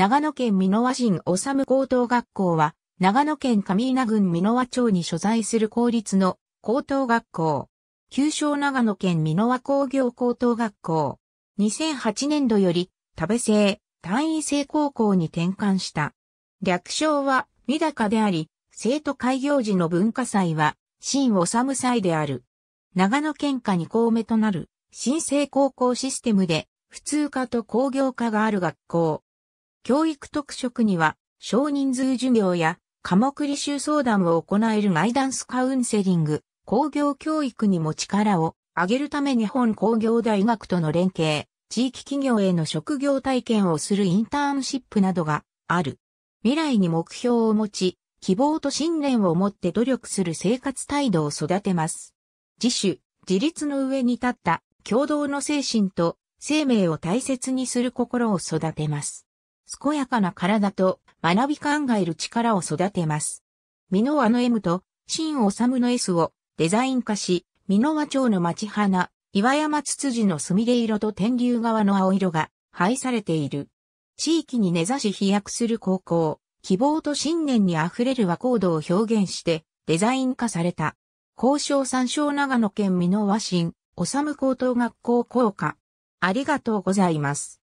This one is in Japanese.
長野県箕輪新治高等学校は、長野県上稲郡箕輪町に所在する公立の高等学校。旧称長野県箕輪工業高等学校。2008年度より、多部制、単位制高校に転換した。略称は、三高であり、生徒開業時の文化祭は、新治祭である。長野県下2校目となる、新生高校システムで、普通科と工業科がある学校。教育特色には、少人数授業や科目履修相談を行えるガイダンスカウンセリング、工業教育にも力を上げるため日本工業大学との連携、地域企業への職業体験をするインターンシップなどがある。未来に目標を持ち、希望と信念を持って努力する生活態度を育てます。自主、自立の上に立った共同の精神と生命を大切にする心を育てます。健やかな体と学び考える力を育てます。美濃和の M と新治の S をデザイン化し、美濃和町の町花、岩山ツツジのすみれ色と天竜川の青色が配されている。地域に根差し飛躍する高校、希望と信念に溢れる和行動を表現してデザイン化された。交渉参照長野県美濃和新、治高等学校校歌。ありがとうございます。